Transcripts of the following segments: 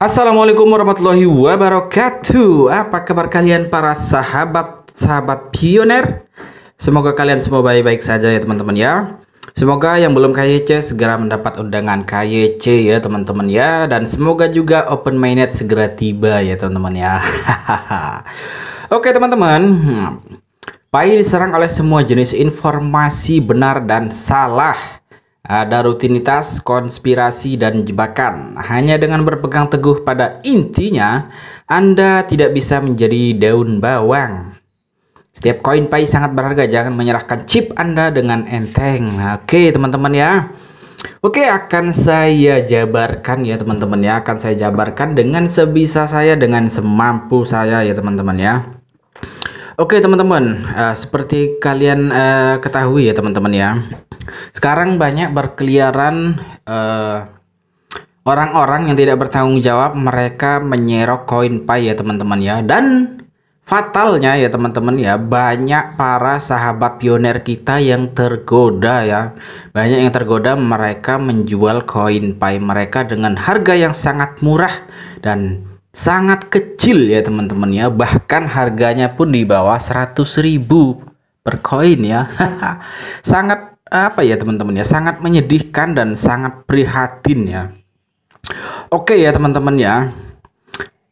Assalamualaikum warahmatullahi wabarakatuh. Apa kabar kalian para sahabat-sahabat pioner? Semoga kalian semua baik-baik saja ya teman-teman ya. Semoga yang belum KYC segera mendapat undangan KYC ya teman-teman ya dan semoga juga open mainnet segera tiba ya teman-teman ya. Oke teman-teman. Hmm. Pai diserang oleh semua jenis informasi benar dan salah. Ada rutinitas, konspirasi, dan jebakan. Hanya dengan berpegang teguh pada intinya, Anda tidak bisa menjadi daun bawang. Setiap koin pay sangat berharga, jangan menyerahkan chip Anda dengan enteng. Oke, teman-teman ya. Oke, akan saya jabarkan ya, teman-teman ya. Akan saya jabarkan dengan sebisa saya, dengan semampu saya ya, teman-teman ya. Oke, teman-teman. Uh, seperti kalian uh, ketahui ya, teman-teman ya. Sekarang banyak berkeliaran orang eh, orang-orang yang tidak bertanggung jawab mereka menyerok koin pay ya teman-teman ya dan fatalnya ya teman-teman ya banyak para sahabat pioner kita yang tergoda ya banyak yang tergoda mereka menjual koin pay mereka dengan harga yang sangat murah dan sangat kecil ya teman-teman ya bahkan harganya pun di bawah 100.000 per koin ya sangat apa ya teman-teman ya sangat menyedihkan dan sangat prihatin ya. Oke ya teman-teman ya.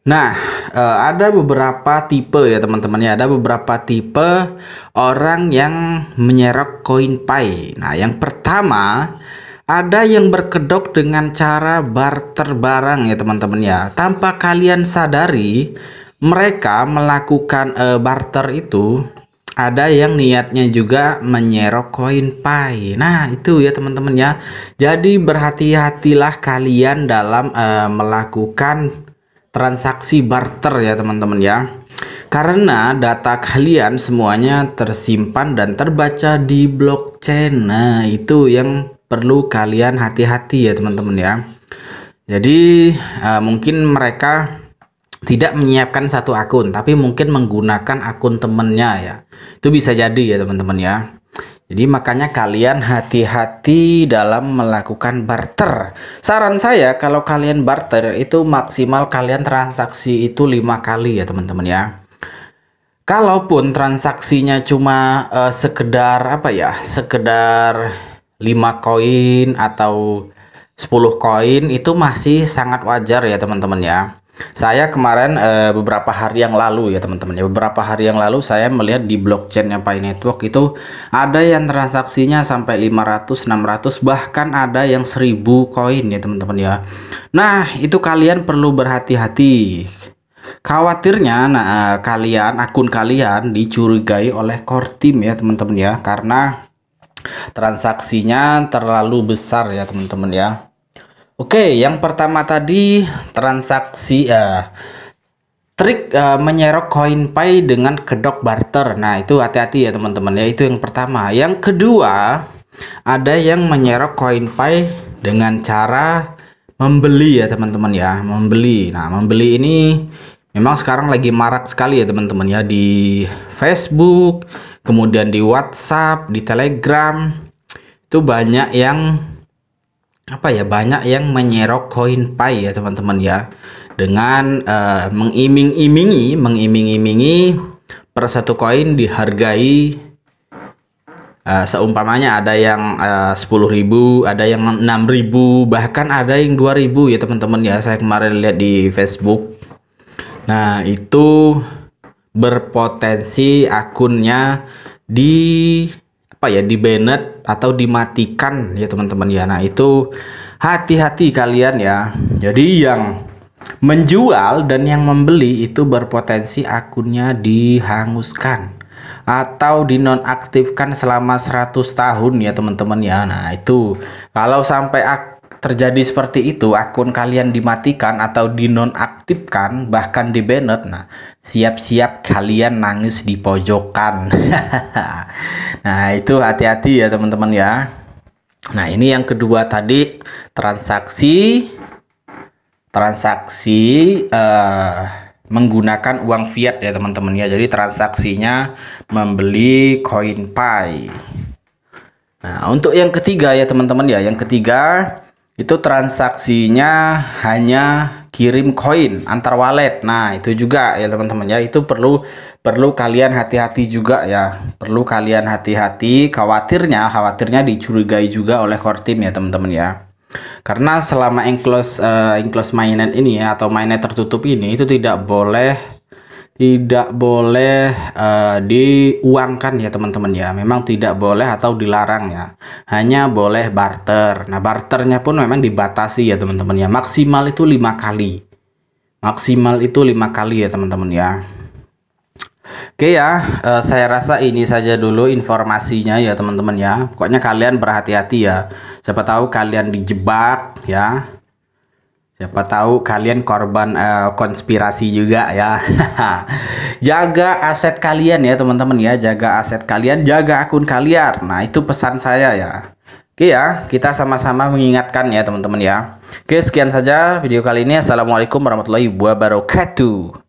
Nah, eh, ada beberapa tipe ya teman-teman ya. Ada beberapa tipe orang yang menyerok koin pai. Nah, yang pertama ada yang berkedok dengan cara barter barang ya teman-teman ya. Tanpa kalian sadari mereka melakukan uh, barter itu ada yang niatnya juga menyerok koin pai. Nah, itu ya teman-teman ya. Jadi berhati-hatilah kalian dalam uh, melakukan transaksi barter ya teman-teman ya. Karena data kalian semuanya tersimpan dan terbaca di blockchain. Nah, itu yang perlu kalian hati-hati ya teman-teman ya. Jadi uh, mungkin mereka tidak menyiapkan satu akun tapi mungkin menggunakan akun temennya ya itu bisa jadi ya teman-teman ya jadi makanya kalian hati-hati dalam melakukan barter. Saran saya kalau kalian barter itu maksimal kalian transaksi itu lima kali ya teman-teman ya. Kalaupun transaksinya cuma uh, sekedar apa ya, sekedar lima koin atau 10 koin itu masih sangat wajar ya teman-teman ya. Saya kemarin e, beberapa hari yang lalu ya teman-teman ya beberapa hari yang lalu saya melihat di blockchain yang Pi Network itu ada yang transaksinya sampai 500, 600 bahkan ada yang 1000 koin ya teman-teman ya. Nah, itu kalian perlu berhati-hati. Khawatirnya nah eh, kalian akun kalian dicurigai oleh core team ya teman-teman ya karena transaksinya terlalu besar ya teman-teman ya Oke, yang pertama tadi transaksi uh, trik uh, menyerok koin pay dengan kedok barter. Nah, itu hati-hati ya teman-teman ya. Itu yang pertama. Yang kedua, ada yang menyerok koin pay dengan cara membeli ya teman-teman ya, membeli. Nah, membeli ini memang sekarang lagi marak sekali ya teman-teman ya di Facebook, kemudian di WhatsApp, di Telegram. Itu banyak yang apa ya banyak yang menyerok koin pai ya teman-teman ya dengan uh, mengiming-imingi mengiming-imingi per satu koin dihargai uh, seumpamanya ada yang eh, sepuluh ribu ada yang enam ribu bahkan ada yang dua ribu ya teman-teman ya saya kemarin lihat di Facebook nah itu berpotensi akunnya di apa ya dibanned atau dimatikan ya teman-teman ya nah itu hati-hati kalian ya jadi yang menjual dan yang membeli itu berpotensi akunnya dihanguskan atau dinonaktifkan selama 100 tahun ya teman-teman ya nah itu kalau sampai terjadi seperti itu, akun kalian dimatikan atau dinonaktifkan, bahkan di banned, nah siap-siap kalian nangis di pojokan. nah itu hati-hati ya teman-teman ya. Nah ini yang kedua tadi transaksi transaksi uh, menggunakan uang fiat ya teman-teman ya. Jadi transaksinya membeli coin pay. Nah, untuk yang ketiga ya teman-teman ya, yang ketiga itu transaksinya hanya kirim koin antar wallet. Nah, itu juga ya teman-teman ya. Itu perlu perlu kalian hati-hati juga ya. Perlu kalian hati-hati khawatirnya khawatirnya dicurigai juga oleh core team ya teman-teman ya. Karena selama enclose uh, enclose mainan ini ya atau mainnet tertutup ini itu tidak boleh tidak boleh uh, diuangkan ya teman-teman ya memang tidak boleh atau dilarang ya hanya boleh barter nah barternya pun memang dibatasi ya teman-teman ya maksimal itu lima kali maksimal itu lima kali ya teman-teman ya Oke ya, eh, saya rasa ini saja dulu informasinya ya teman-teman ya. Pokoknya kalian berhati-hati ya. Siapa tahu kalian dijebak ya Siapa tahu kalian korban uh, konspirasi juga ya. jaga aset kalian ya teman-teman ya, jaga aset kalian, jaga akun kalian. Nah, itu pesan saya ya. Oke ya, kita sama-sama mengingatkan ya teman-teman ya. Oke, sekian saja video kali ini. Assalamualaikum warahmatullahi wabarakatuh.